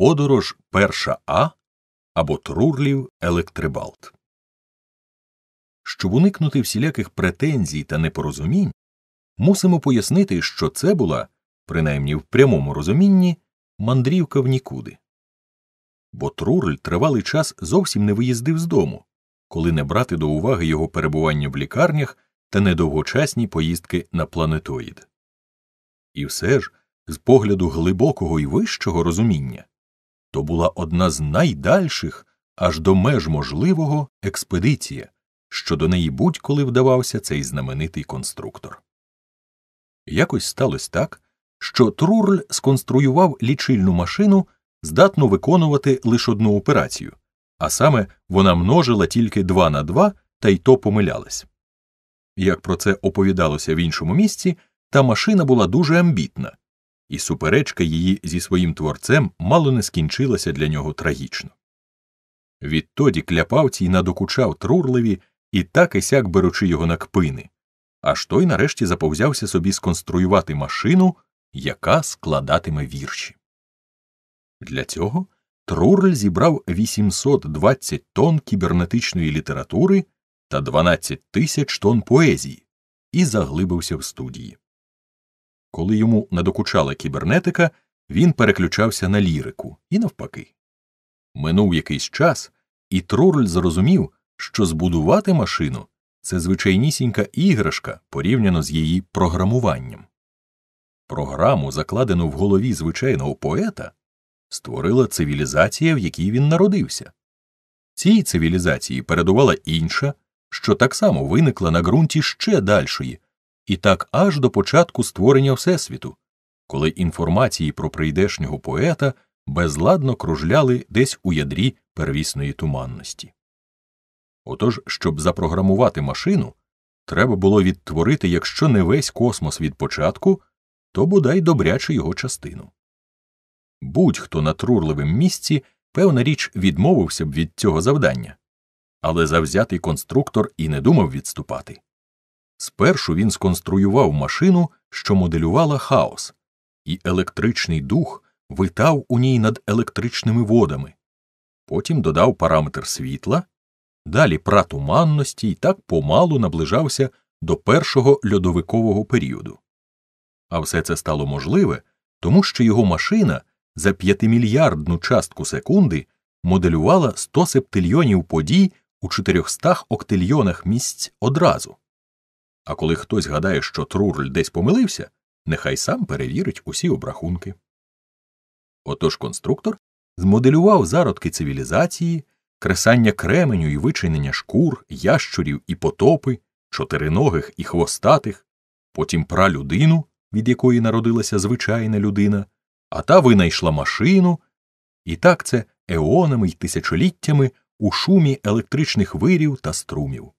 Подорож перша А або Трурлів Електрибалт. Щоб уникнути всіляких претензій та непорозумінь, мусимо пояснити, що це була, принаймні в прямому розумінні, мандрівка в нікуди. Бо Трурль тривалий час зовсім не виїздив з дому, коли не брати до уваги його перебування в лікарнях та недовгочасні поїздки на планетоїд. І все ж, з погляду глибокого і вищого розуміння, то була одна з найдальших аж до меж можливого експедиція, що до неї будь-коли вдавався цей знаменитий конструктор. Якось сталося так, що Трурль сконструював лічильну машину, здатну виконувати лише одну операцію, а саме вона множила тільки два на два та й то помилялась. Як про це оповідалося в іншому місці, та машина була дуже амбітна і суперечка її зі своїм творцем мало не скінчилася для нього трагічно. Відтоді кляпавцій надокучав трурливі і так і сяк беручи його на кпини, аж той нарешті заповзявся собі сконструювати машину, яка складатиме вірші. Для цього Трурль зібрав 820 тонн кібернетичної літератури та 12 тисяч тонн поезії і заглибився в студії. Коли йому надокучала кібернетика, він переключався на лірику і навпаки. Минув якийсь час, і Трурль зрозумів, що збудувати машину це звичайнісінька іграшка порівняно з її програмуванням. Програму, закладену в голові звичайного поета, створила цивілізація, в якій він народився. Цій цивілізації передувала інша, що так само виникла на ґрунті ще дальшої і так аж до початку створення Всесвіту, коли інформації про прийдешнього поета безладно кружляли десь у ядрі первісної туманності. Отож, щоб запрограмувати машину, треба було відтворити, якщо не весь космос від початку, то бодай добряче його частину. Будь-хто на трурливому місці, певна річ, відмовився б від цього завдання, але завзятий конструктор і не думав відступати. Спершу він сконструював машину, що моделювала хаос, і електричний дух витав у ній над електричними водами, потім додав параметр світла, далі пратуманності і так помалу наближався до першого льодовикового періоду. А все це стало можливе, тому що його машина за п'ятимільярдну частку секунди моделювала 100 септильйонів подій у 400 октильйонах місць одразу. А коли хтось гадає, що Трурль десь помилився, нехай сам перевірить усі обрахунки. Отож конструктор змоделював зародки цивілізації, кресання кременю і вичинення шкур, ящурів і потопи, чотириногих і хвостатих, потім пралюдину, від якої народилася звичайна людина, а та винайшла машину. І так це еонами й тисячоліттями у шумі електричних вирів та струмів.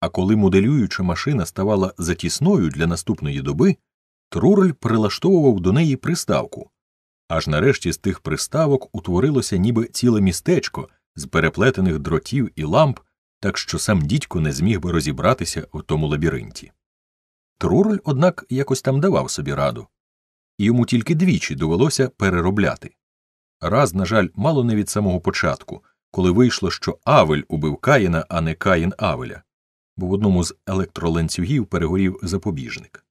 А коли моделююча машина ставала затісною для наступної доби, Трурель прилаштовував до неї приставку. Аж нарешті з тих приставок утворилося ніби ціле містечко з переплетених дротів і ламп, так що сам дідько не зміг би розібратися в тому лабіринті. Трурель, однак, якось там давав собі раду, йому тільки двічі довелося переробляти. Раз, на жаль, мало не від самого початку, коли вийшло, що Авель убив Каїна, а не Каїн Авеля бо в одному з електроленцюгів перегорів запобіжник.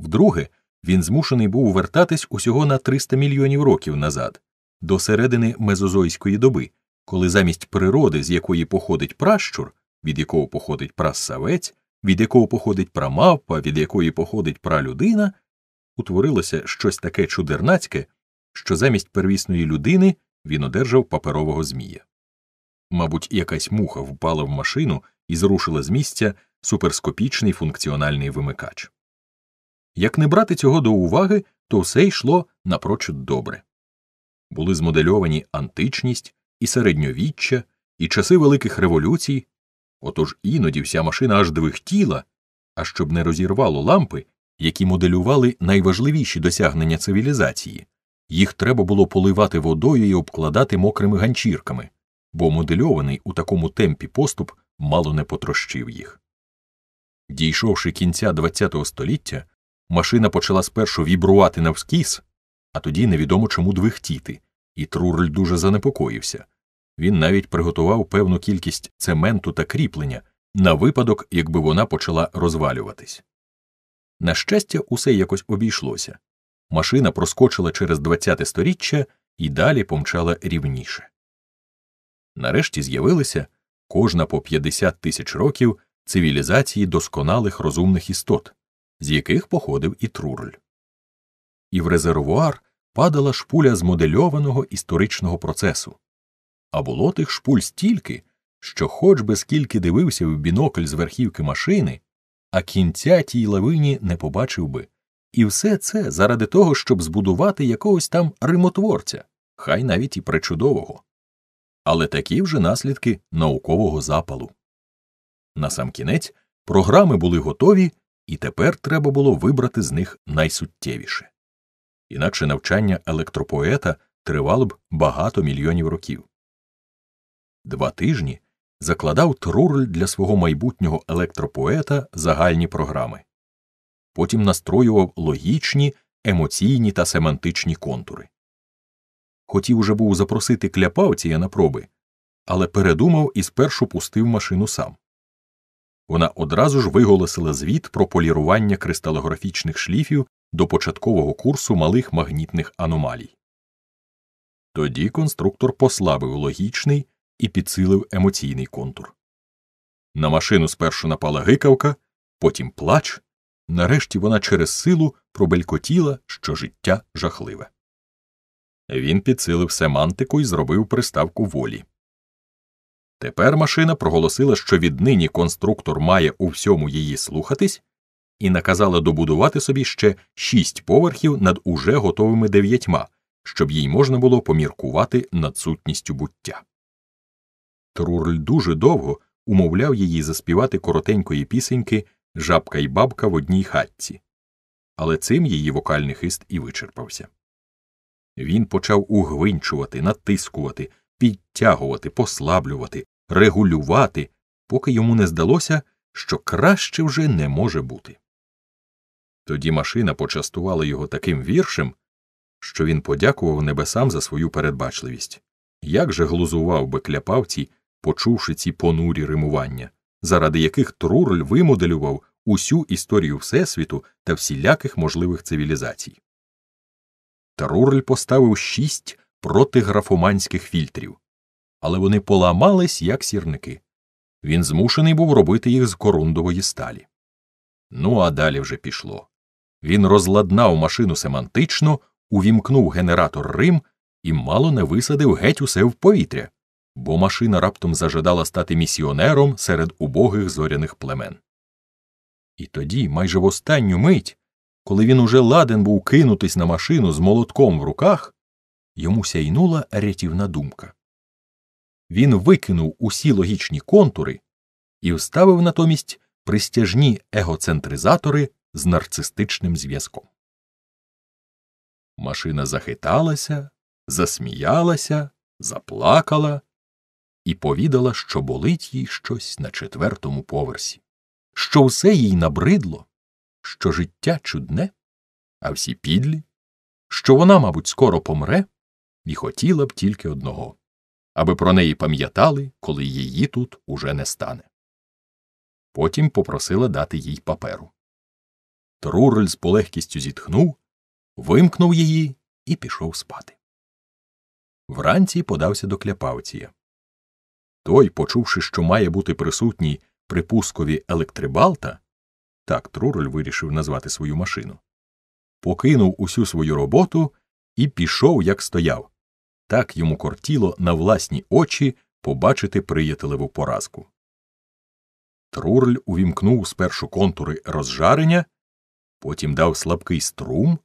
Вдруге, він змушений був вертатись усього на 300 мільйонів років назад, до середини мезозойської доби, коли замість природи, з якої походить пращур, від якого походить прасавець, від якого походить прамавпа, від якої походить пралюдина, утворилося щось таке чудернацьке, що замість первісної людини він одержав паперового змія. Мабуть, якась муха впала в машину і зрушила з місця суперскопічний функціональний вимикач. Як не брати цього до уваги, то все йшло напрочуд добре. Були змодельовані античність, і середньовіччя, і часи великих революцій, отож іноді вся машина аж двихтіла, а щоб не розірвало лампи, які моделювали найважливіші досягнення цивілізації, їх треба було поливати водою і обкладати мокрими ганчірками, бо модельований у такому темпі поступ мало не потрощив їх. Дійшовши кінця ХХ століття, машина почала спершу вібрувати навскіз, а тоді невідомо чому двихтіти, і Трурль дуже занепокоївся. Він навіть приготував певну кількість цементу та кріплення на випадок, якби вона почала розвалюватись. На щастя, усе якось обійшлося. Машина проскочила через ХХ те сторіччя і далі помчала рівніше. Нарешті з'явилися кожна по 50 тисяч років цивілізації досконалих розумних істот, з яких походив і Трурль. І в резервуар падала шпуля змодельованого історичного процесу. А було тих шпуль стільки, що, хоч би скільки дивився в бінокль з верхівки машини, а кінця тій лавині не побачив би. І все це заради того, щоб збудувати якогось там римотворця, хай навіть і причудового але такі вже наслідки наукового запалу. Насамкінець програми були готові, і тепер треба було вибрати з них найсуттєвіше. Інакше навчання електропоета тривало б багато мільйонів років. Два тижні закладав трурль для свого майбутнього електропоета загальні програми, потім настроював логічні, емоційні та семантичні контури. Хотів уже був запросити кляпавція на проби, але передумав і спершу пустив машину сам. Вона одразу ж виголосила звіт про полірування кристалографічних шліфів до початкового курсу малих магнітних аномалій. Тоді конструктор послабив логічний і підсилив емоційний контур. На машину спершу напала гикавка, потім плач, нарешті вона через силу пробелькотіла, що життя жахливе. Він підсилив семантику і зробив приставку волі. Тепер машина проголосила, що віднині конструктор має у всьому її слухатись, і наказала добудувати собі ще шість поверхів над уже готовими дев'ятьма, щоб їй можна було поміркувати над сутністю буття. Трурль дуже довго умовляв її заспівати коротенької пісеньки Жабка і бабка в одній хатці, але цим її вокальний хист і вичерпався. Він почав угвинчувати, натискувати, підтягувати, послаблювати, регулювати, поки йому не здалося, що краще вже не може бути. Тоді машина почастувала його таким віршем, що він подякував небесам за свою передбачливість. Як же глузував би кляпавці, почувши ці понурі римування, заради яких Трурль вимоделював усю історію Всесвіту та всіляких можливих цивілізацій. Трурль поставив шість протиграфоманських фільтрів, але вони поламались як сірники. Він змушений був робити їх з корундової сталі. Ну а далі вже пішло. Він розладнав машину семантично, увімкнув генератор Рим і мало не висадив геть усе в повітря, бо машина раптом зажадала стати місіонером серед убогих зоряних племен. І тоді, майже в останню мить, коли він уже ладен був кинутись на машину з молотком в руках, йому сяйнула рятівна думка. Він викинув усі логічні контури і вставив натомість пристяжні егоцентризатори з нарцистичним зв'язком. Машина захиталася, засміялася, заплакала і повідала, що болить їй щось на четвертому поверсі, що все їй набридло що життя чудне, а всі підлі, що вона, мабуть, скоро помре, і хотіла б тільки одного аби про неї пам'ятали, коли її тут уже не стане. Потім попросила дати їй паперу. Трурель з полегкістю зітхнув, вимкнув її і пішов спати. Вранці подався до кляпавція. Той, почувши, що має бути присутній припускові електрибалта, так Труроль вирішив назвати свою машину, покинув усю свою роботу і пішов, як стояв. Так йому кортіло на власні очі побачити приятелеву поразку. Труроль увімкнув спершу контури розжарення, потім дав слабкий струм,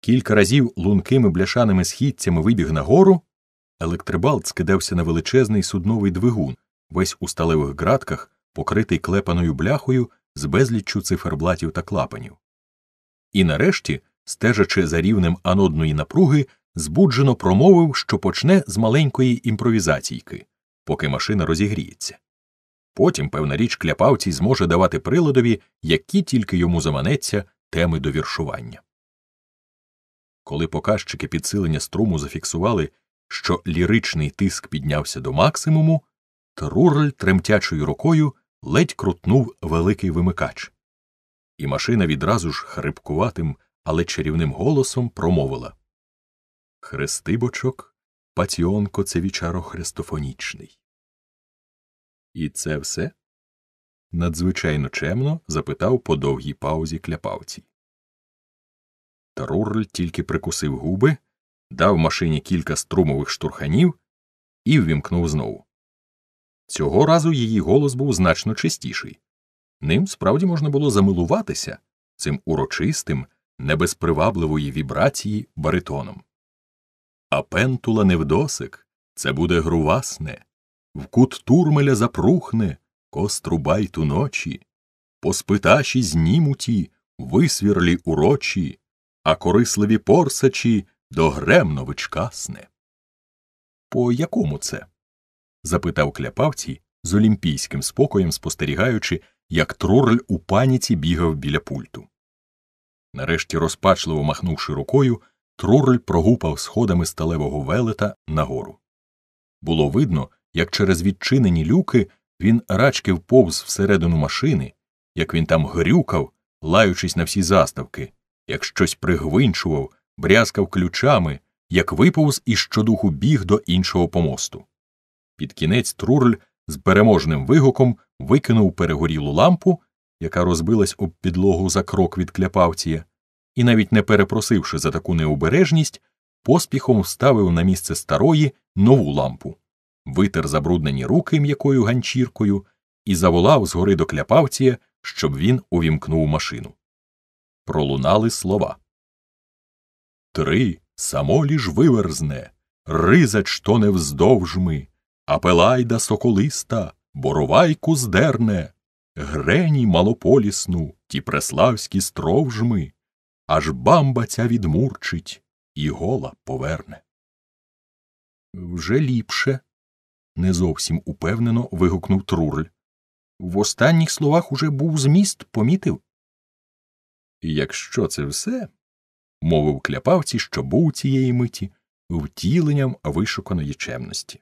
кілька разів лункими бляшаними східцями вибіг нагору, електрибалт скидався на величезний судновий двигун, весь у сталевих ґратках, покритий клепаною бляхою з безліччю циферблатів та клапанів. І нарешті, стежачи за рівнем анодної напруги, збуджено промовив, що почне з маленької імпровізаційки, поки машина розігріється. Потім, певна річ, кляпавці зможе давати приладові, які тільки йому заманеться теми до віршування. Коли показчики підсилення струму зафіксували, що ліричний тиск піднявся до максимуму, Трурль тремтячою рукою ледь крутнув великий вимикач, і машина відразу ж хрипкуватим, але чарівним голосом промовила Хрестибочок, паціонко це вічаро хрестофонічний. І це все? надзвичайно чемно запитав по довгій паузі кляпавці. Тарурль тільки прикусив губи, дав машині кілька струмових штурханів і ввімкнув знову. Цього разу її голос був значно чистіший. Ним справді можна було замилуватися цим урочистим, небезпривабливої вібрації баритоном. А пентула невдосик це буде грувасне, в кут турмеля запрухне кострубай ту ночі, поспиташі знімуті, висвірлі урочі, а корисливі порсачі догремно вичкасне. По якому це? запитав кляпавці з олімпійським спокоєм спостерігаючи, як троль у паніці бігав біля пульту. Нарешті, розпачливо махнувши рукою, троль прогупав сходами сталевого велета нагору. Було видно, як через відчинені люки він рачки вповз всередину машини, як він там грюкав, лаючись на всі заставки, як щось пригвинчував, брязкав ключами, як виповз і щодуху біг до іншого помосту. Під кінець Трурль з переможним вигуком викинув перегорілу лампу, яка розбилась об підлогу за крок від кляпавція, і, навіть не перепросивши за таку необережність, поспіхом вставив на місце старої нову лампу, витер забруднені руки м'якою ганчіркою і заволав згори до кляпавція, щоб він увімкнув машину. Пролунали слова. Три, само ліж виверзне, ризач то не вздовж ми. Апелайда соколиста, боровайку здерне, Грені малополісну ті преславські стровжми, Аж бамба ця відмурчить і гола поверне. Вже ліпше. не зовсім упевнено вигукнув Трурль. В останніх словах уже був зміст, помітив. Якщо це все, мовив кляпавці, що був цієї миті втіленням вишуканої чемності.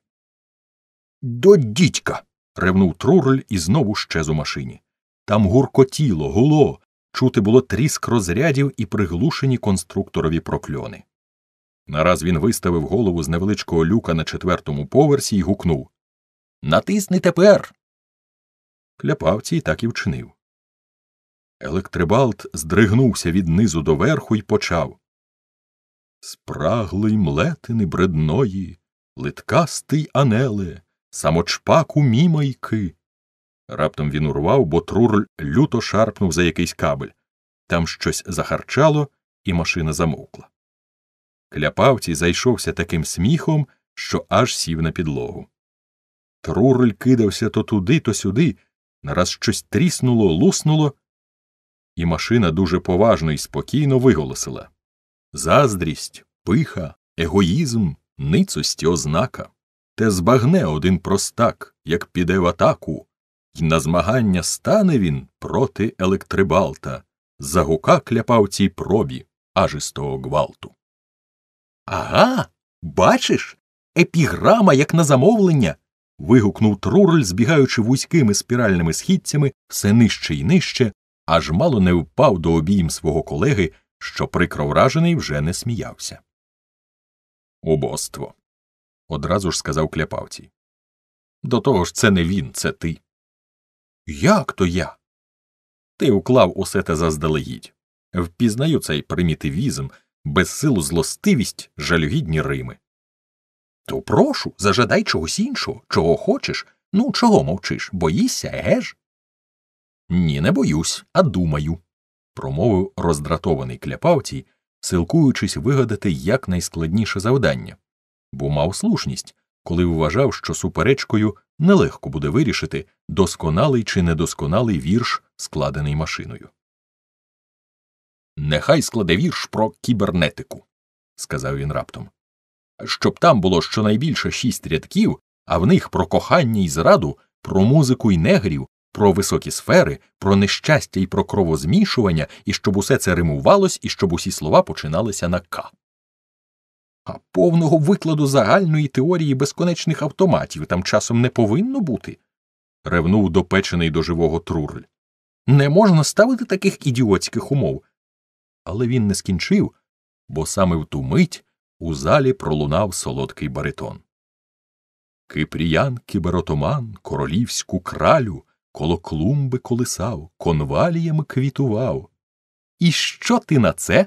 До дідька. ревнув Трурель і знову щез у машині. Там гуркотіло, гуло, чути було тріск розрядів і приглушені конструкторові прокльони. Нараз він виставив голову з невеличкого люка на четвертому поверсі і гукнув Натисни тепер. Кляпавці так і вчинив. Електрибалт здригнувся від низу до верху і почав. Спраглий млетини бредної, литкастий анеле. Самочпаку мімайки. Раптом він урвав, бо Трурль люто шарпнув за якийсь кабель. Там щось захарчало, і машина замовкла. Кляпавці зайшовся таким сміхом, що аж сів на підлогу. Трурль кидався то туди, то сюди, нараз щось тріснуло, луснуло, і машина дуже поважно і спокійно виголосила Заздрість, пиха, егоїзм, ницості ознака. Те збагне один простак, як піде в атаку, І на змагання стане він проти електрибалта, загука кляпав цій пробі ажистого гвалту. Ага, бачиш, епіграма, як на замовлення. вигукнув Трурель, збігаючи вузькими спіральними східцями все нижче і нижче, аж мало не впав до обійм свого колеги, що прикро вражений вже не сміявся. Убоство одразу ж сказав кляпавці. До того ж, це не він, це ти. Як то я? Ти уклав усе те заздалегідь. Впізнаю цей примітивізм, безсилу злостивість, жалюгідні Рими. То прошу, зажадай чогось іншого, чого хочеш. Ну, чого мовчиш? Боїшся, еге ж? Ні, не боюсь, а думаю, промовив роздратований кляпавцій, силкуючись вигадати якнайскладніше завдання бо мав слушність, коли вважав, що суперечкою нелегко буде вирішити досконалий чи недосконалий вірш, складений машиною. Нехай складе вірш про кібернетику, сказав він раптом. Щоб там було щонайбільше шість рядків, а в них про кохання і зраду, про музику і негрів, про високі сфери, про нещастя і про кровозмішування, і щоб усе це римувалось, і щоб усі слова починалися на К. А повного викладу загальної теорії безконечних автоматів там часом не повинно бути, ревнув допечений до живого Трурль. Не можна ставити таких ідіотських умов. Але він не скінчив, бо саме в ту мить у залі пролунав солодкий баритон. Кипріян кіберотоман королівську кралю коло клумби колисав, конвалієм квітував. І що ти на це?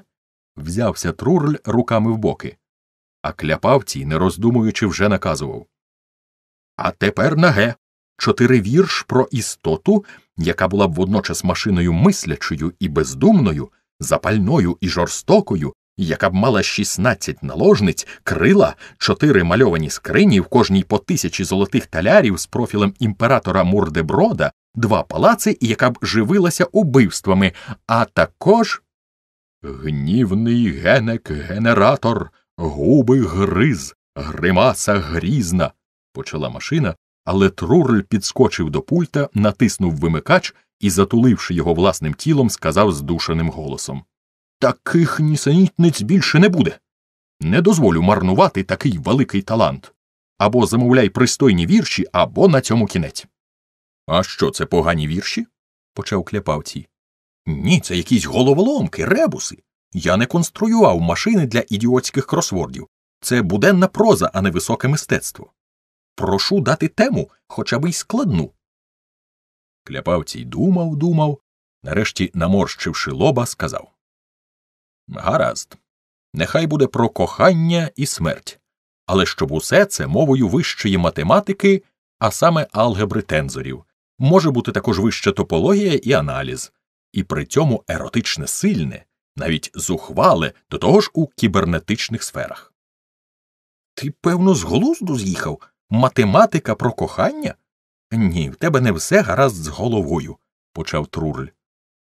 взявся Трурль руками в боки а кляпавцій, не роздумуючи, вже наказував. А тепер на Г. Чотири вірш про істоту, яка була б водночас машиною мислячою і бездумною, запальною і жорстокою, яка б мала шістнадцять наложниць, крила, чотири мальовані скрині, в кожній по тисячі золотих талярів з профілем імператора Мурдеброда, два палаци, і яка б живилася убивствами, а також гнівний генек генератор, Губи гриз, гримаса грізна, почала машина, але Трурль підскочив до пульта, натиснув вимикач і, затуливши його власним тілом, сказав здушеним голосом Таких нісенітниць більше не буде. Не дозволю марнувати такий великий талант. Або замовляй пристойні вірші, або на цьому кінець. А що це погані вірші? почав кляпавці. Ні, це якісь головоломки, ребуси. Я не конструював машини для ідіотських кросвордів. Це буденна проза, а не високе мистецтво. Прошу дати тему хоча б й складну. Кляпавцій думав, думав, нарешті, наморщивши лоба, сказав Гаразд, нехай буде про кохання і смерть, але щоб усе це мовою вищої математики, а саме алгебри тензорів, може бути також вища топологія і аналіз, і при цьому еротичне сильне навіть зухвале, до того ж у кібернетичних сферах. Ти, певно, з глузду з'їхав? Математика про кохання? Ні, в тебе не все гаразд з головою, почав трурль.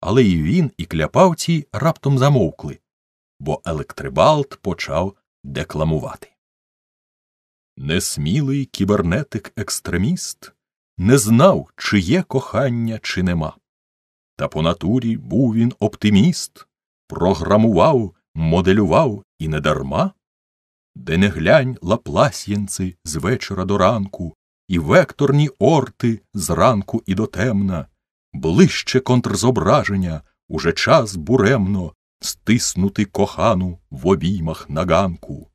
Але і він, і кляпавці раптом замовкли, бо електрибалт почав декламувати. Несмілий кібернетик екстреміст не знав, чи є кохання, чи нема. Та по натурі був він оптиміст, програмував, моделював і недарма? Де не глянь лаплас'янці з вечора до ранку, і векторні орти з ранку і до темна, ближче контрзображення, уже час буремно стиснути кохану в обіймах на ганку.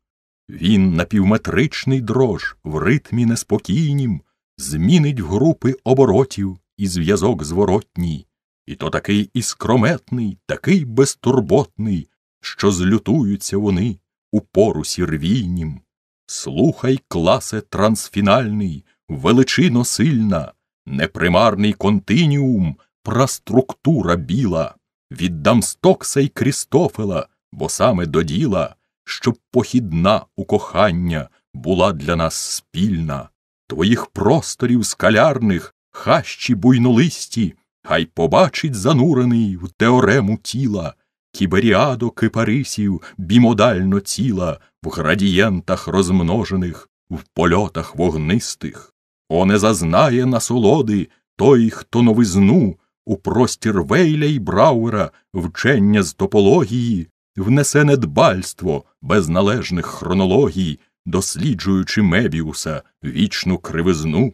Він напівметричний дрож в ритмі неспокійнім, змінить в групи оборотів і зв'язок зворотній, і то такий іскрометний, такий безтурботний, що злютуються вони у пору сірвійнім. Слухай, класе трансфінальний, величино сильна, непримарний континіум, праструктура біла, від Дамстокса й Крістофела, бо саме до діла, щоб похідна у кохання була для нас спільна, твоїх просторів скалярних, хащі буйнолисті хай побачить занурений в теорему тіла, кіберіадо кипарисів бімодально ціла в градієнтах розмножених, в польотах вогнистих, о не зазнає насолоди той, хто новизну у простір Вейля й Брауера вчення з топології, внесе недбальство без належних хронологій, досліджуючи Мебіуса вічну кривизну.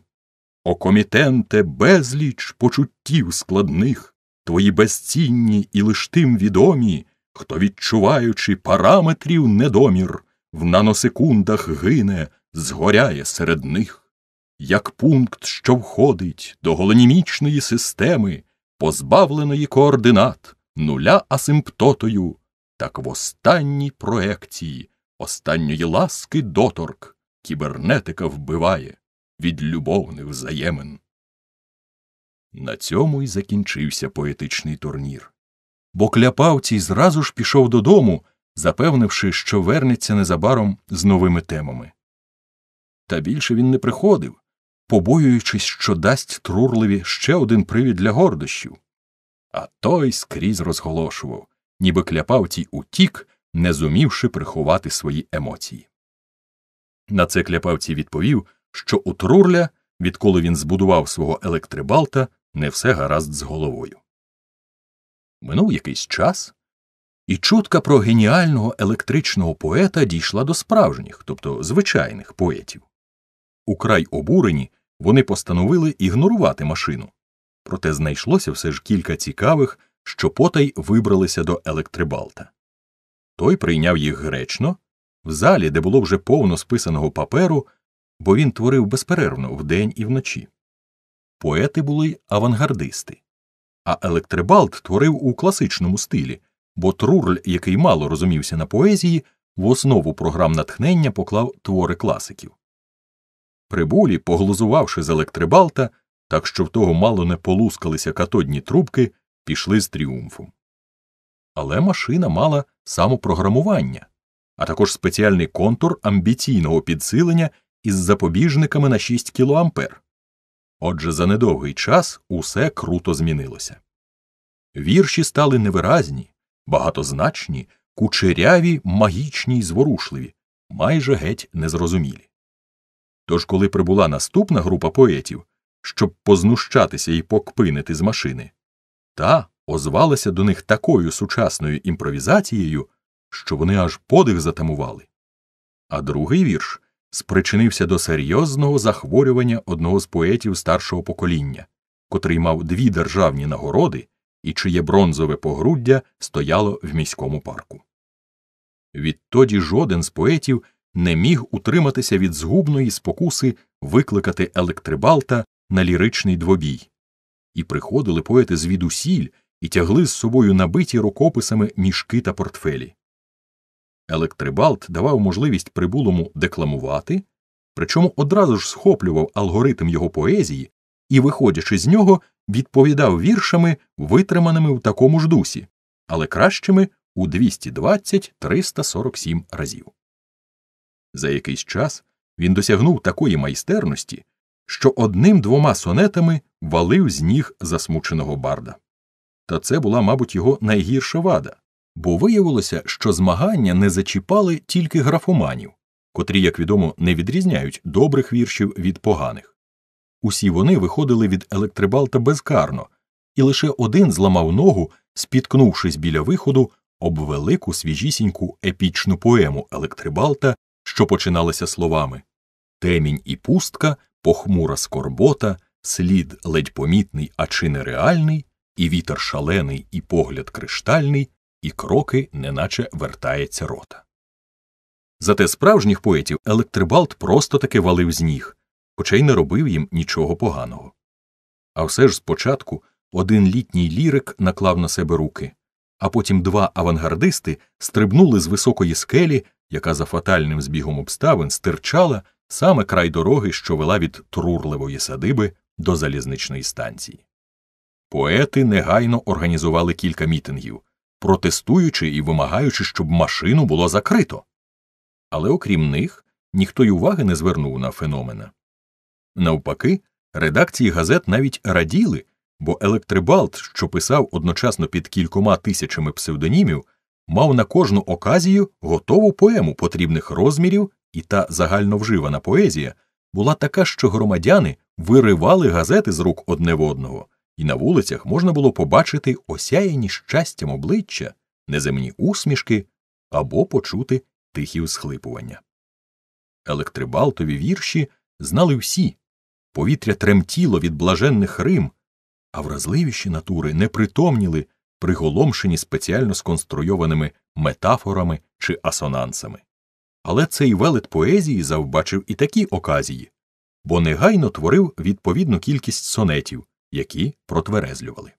О комітенте, безліч почуттів складних, твої безцінні і лиш тим відомі, хто, відчуваючи параметрів недомір, в наносекундах гине, згоряє серед них, як пункт, що входить до голонімічної системи, позбавленої координат, нуля асимптотою, так в останній проекції, останньої ласки доторк, кібернетика вбиває від любовних взаємин. На цьому й закінчився поетичний турнір. Бо кляпавці зразу ж пішов додому, запевнивши, що вернеться незабаром з новими темами. Та більше він не приходив, побоюючись, що дасть Трурливі ще один привід для гордощів. А той скрізь розголошував, ніби кляпавцій утік, не зумівши приховати свої емоції. На це кляпавці відповів, що у Трурля, відколи він збудував свого електрибалта, не все гаразд з головою. Минув якийсь час, і чутка про геніального електричного поета дійшла до справжніх, тобто звичайних поетів. Украй обурені вони постановили ігнорувати машину, проте знайшлося все ж кілька цікавих, що потай вибралися до електрибалта. Той прийняв їх гречно. В залі, де було вже повно списаного паперу, бо він творив безперервно вдень і вночі. Поети були авангардисти, а Електрибалт творив у класичному стилі, бо Трурль, який мало розумівся на поезії, в основу програм натхнення поклав твори класиків. Прибулі, поглузувавши з електрибалта, так що в того мало не полускалися катодні трубки, пішли з тріумфом. Але машина мала самопрограмування, а також спеціальний контур амбіційного підсилення із запобіжниками на 6 кА. Отже, за недовгий час усе круто змінилося. Вірші стали невиразні, багатозначні, кучеряві, магічні й зворушливі, майже геть незрозумілі. Тож, коли прибула наступна група поетів, щоб познущатися і покпинити з машини, та озвалася до них такою сучасною імпровізацією, що вони аж подих затамували. А другий вірш спричинився до серйозного захворювання одного з поетів старшого покоління, котрий мав дві державні нагороди і чиє бронзове погруддя стояло в міському парку. Відтоді жоден з поетів не міг утриматися від згубної спокуси викликати електрибалта на ліричний двобій, і приходили поети звідусіль і тягли з собою набиті рукописами мішки та портфелі. Електрибалт давав можливість прибулому декламувати, причому одразу ж схоплював алгоритм його поезії і, виходячи з нього, відповідав віршами, витриманими в такому ж дусі, але кращими у 220-347 разів. За якийсь час він досягнув такої майстерності, що одним двома сонетами валив з ніг засмученого барда. Та це була, мабуть, його найгірша вада бо виявилося, що змагання не зачіпали тільки графоманів, котрі, як відомо, не відрізняють добрих віршів від поганих. Усі вони виходили від електрибалта безкарно, і лише один зламав ногу, спіткнувшись біля виходу, об велику свіжісіньку епічну поему електрибалта, що починалася словами Темінь і пустка, похмура скорбота, слід ледь помітний, а чи нереальний, і вітер шалений, і погляд криштальний, і кроки, неначе вертається рота. Зате справжніх поетів електрибалт просто таки валив з ніг, хоча й не робив їм нічого поганого. А все ж спочатку один літній лірик наклав на себе руки, а потім два авангардисти стрибнули з високої скелі, яка за фатальним збігом обставин стирчала саме край дороги, що вела від трурливої садиби до залізничної станції. Поети негайно організували кілька мітингів протестуючи і вимагаючи, щоб машину було закрито. Але окрім них, ніхто й уваги не звернув на феномена. Навпаки, редакції газет навіть раділи, бо електрибалт, що писав одночасно під кількома тисячами псевдонімів, мав на кожну оказію готову поему потрібних розмірів, і та загальновживана поезія була така, що громадяни виривали газети з рук одне в одного і на вулицях можна було побачити осяяні щастям обличчя, неземні усмішки або почути тихі всхлипування. Електрибалтові вірші знали всі повітря тремтіло від блаженних рим, а вразливіші натури непритомніли, приголомшені спеціально сконструйованими метафорами чи асонансами. Але цей велет поезії завбачив і такі оказії, бо негайно творив відповідну кількість сонетів, які протверезлювали.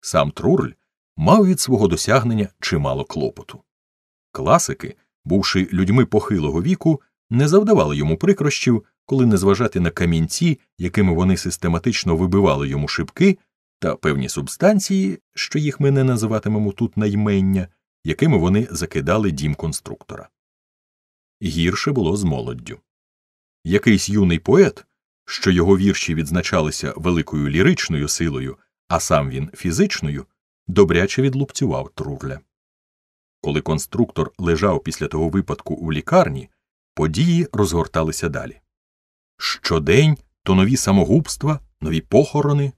Сам Трурль мав від свого досягнення чимало клопоту. Класики, бувши людьми похилого віку, не завдавали йому прикрощів, коли не зважати на камінці, якими вони систематично вибивали йому шибки, та певні субстанції, що їх ми не називатимемо тут наймення, якими вони закидали дім конструктора. Гірше було з молоддю. Якийсь юний поет що його вірші відзначалися великою ліричною силою, а сам він фізичною, добряче відлупцював Трурля. Коли конструктор лежав після того випадку у лікарні, події розгорталися далі. Щодень то нові самогубства, нові похорони.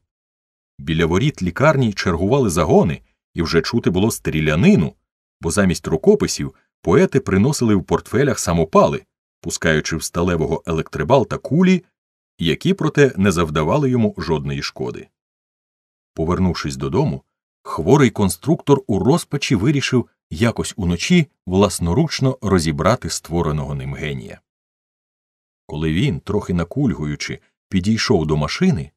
Біля воріт лікарні чергували загони, і вже чути було стрілянину, бо замість рукописів поети приносили в портфелях самопали, пускаючи в сталевого електрибалта кулі які, проте, не завдавали йому жодної шкоди. Повернувшись додому, хворий конструктор у розпачі вирішив якось уночі власноручно розібрати створеного ним генія. Коли він, трохи накульгуючи, підійшов до машини,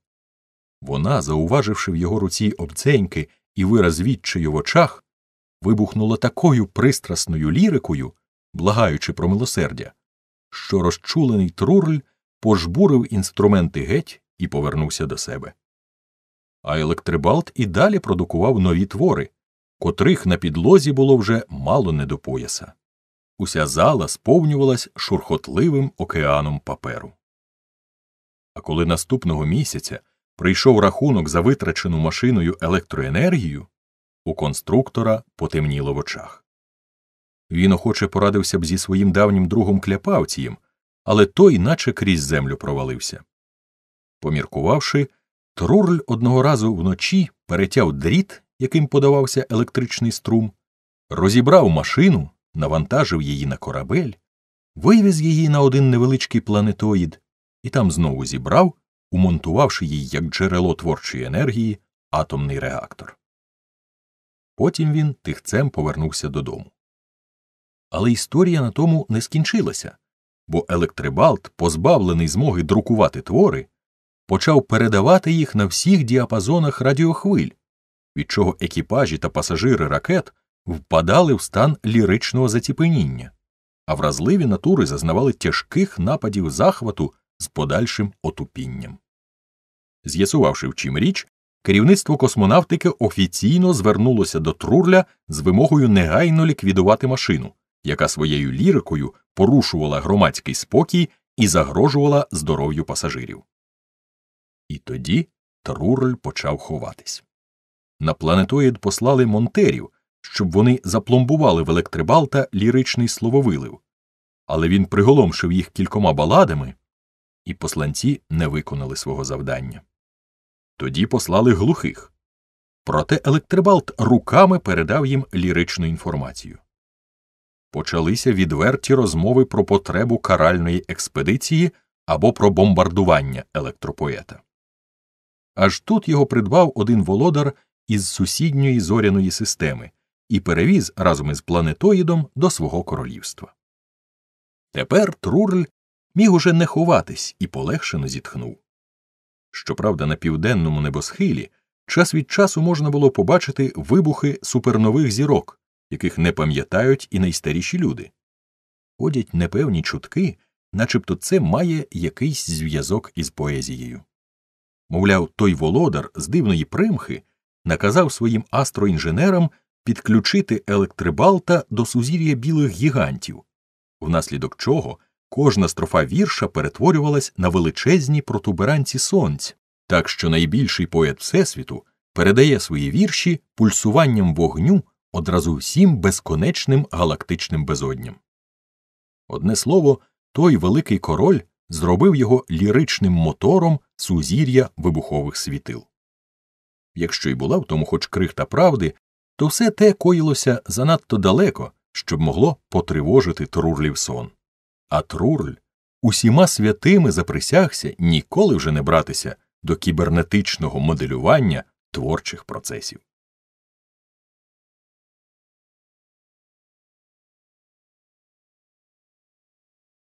вона, зауваживши в його руці обценьки і вираз відчаю в очах, вибухнула такою пристрасною лірикою, благаючи про милосердя, що розчулений Трурль пожбурив інструменти геть і повернувся до себе. А електрибалт і далі продукував нові твори, котрих на підлозі було вже мало не до пояса. Уся зала сповнювалась шурхотливим океаном паперу. А коли наступного місяця прийшов рахунок за витрачену машиною електроенергію, у конструктора потемніло в очах. Він охоче порадився б зі своїм давнім другом кляпавцієм, але той наче крізь землю провалився. Поміркувавши, Трурль одного разу вночі перетяв дріт, яким подавався електричний струм, розібрав машину, навантажив її на корабель, вивіз її на один невеличкий планетоїд і там знову зібрав, умонтувавши їй як джерело творчої енергії атомний реактор. Потім він тихцем повернувся додому. Але історія на тому не скінчилася бо електрибалт, позбавлений змоги друкувати твори, почав передавати їх на всіх діапазонах радіохвиль, від чого екіпажі та пасажири ракет впадали в стан ліричного заціпеніння, а вразливі натури зазнавали тяжких нападів захвату з подальшим отупінням. З'ясувавши, в чим річ, керівництво космонавтики офіційно звернулося до Трурля з вимогою негайно ліквідувати машину, яка своєю лірикою порушувала громадський спокій і загрожувала здоров'ю пасажирів. І тоді Трурель почав ховатись. На планетоїд послали монтерів, щоб вони запломбували в електрибалта ліричний слововилив, але він приголомшив їх кількома баладами, і посланці не виконали свого завдання. Тоді послали глухих. Проте електрибалт руками передав їм ліричну інформацію. Почалися відверті розмови про потребу каральної експедиції або про бомбардування електропоета. Аж тут його придбав один володар із сусідньої зоряної системи і перевіз разом із планетоїдом до свого королівства. Тепер Трурль міг уже не ховатись і полегшено зітхнув. Щоправда, на південному небосхилі час від часу можна було побачити вибухи супернових зірок яких не пам'ятають і найстаріші люди. Ходять непевні чутки, начебто це має якийсь зв'язок із поезією. Мовляв, той володар з дивної примхи наказав своїм астроінженерам підключити електрибалта до сузір'я білих гігантів, внаслідок чого кожна строфа вірша перетворювалась на величезні протуберанці сонць, так що найбільший поет Всесвіту передає свої вірші пульсуванням вогню одразу всім безконечним галактичним безодням. Одне слово, той великий король зробив його ліричним мотором сузір'я вибухових світил. Якщо й була в тому хоч крихта правди, то все те коїлося занадто далеко, щоб могло потривожити Трурлів сон. А Трурль усіма святими заприсягся ніколи вже не братися до кібернетичного моделювання творчих процесів.